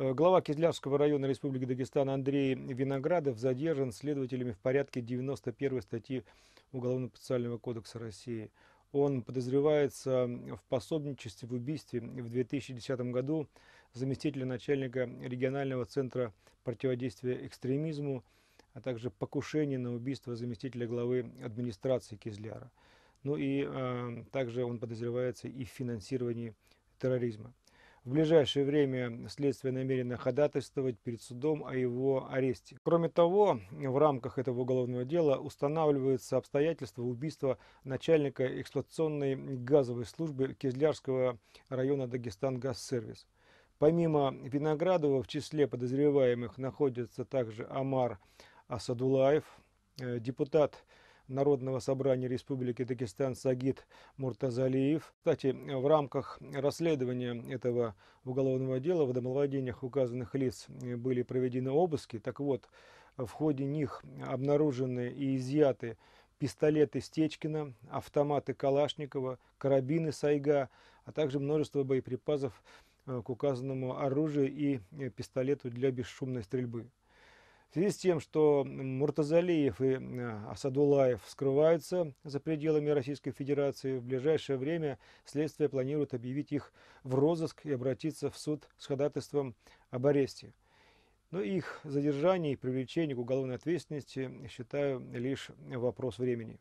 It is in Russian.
Э, глава Кизлярского района Республики Дагестан Андрей Виноградов задержан следователями в порядке 91 статьи Уголовно-процессуального кодекса России. Он подозревается в пособничестве в убийстве в 2010 году заместителя начальника регионального центра противодействия экстремизму, а также покушение на убийство заместителя главы администрации Кизляра. Ну и э, также он подозревается и в финансировании терроризма. В ближайшее время следствие намерено ходатайствовать перед судом о его аресте. Кроме того, в рамках этого уголовного дела устанавливаются обстоятельства убийства начальника эксплуатационной газовой службы Кизлярского района Дагестан Газсервис. Помимо Виноградова в числе подозреваемых находится также Амар Асадулаев, э, депутат Народного собрания Республики Дагестан Сагид Муртазалиев. Кстати, в рамках расследования этого уголовного дела в домовладениях указанных лиц э, были проведены обыски. Так вот, в ходе них обнаружены и изъяты пистолеты Стечкина, автоматы Калашникова, карабины Сайга, а также множество боеприпасов э, к указанному оружию и э, пистолету для бесшумной стрельбы. В связи с тем, что Муртазалиев и э, Асадулаев скрываются за пределами Российской Федерации, в ближайшее время следствие планирует объявить их в розыск и обратиться в суд с ходатайством об аресте. Но их задержание и привлечение к уголовной ответственности считаю лишь вопрос времени.